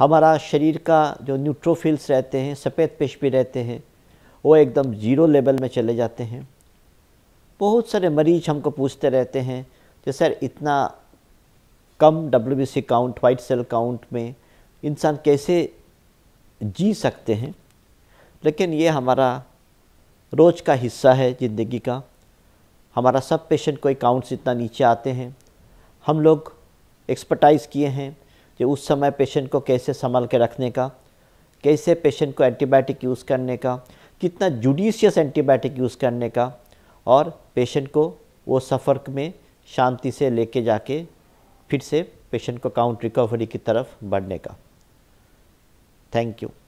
हमारा शरीर का जो न्यूट्रोफिल्स रहते हैं सफ़ेद पेशपी रहते हैं वो एकदम ज़ीरो लेवल में चले जाते हैं बहुत सारे मरीज हमको पूछते रहते हैं कि सर इतना कम W count white cell count में इंसान कैसे जी सकते हैं लेकिन ये हमारा रोज़ का हिस्सा है ज़िंदगी का हमारा सब पेशेंट कोई काउंट्स इतना नीचे आते हैं हम लोग एक्सपर्टाइज किए हैं कि उस समय पेशेंट को कैसे संभाल के रखने का कैसे पेशेंट को एंटीबायोटिक यूज़ करने का कितना जुडिशियस एंटीबायोटिक यूज़ करने का और पेशेंट को वो सफ़र में शांति से लेके जाके फिर से पेशेंट को काउंट रिकवरी की तरफ बढ़ने का थैंक यू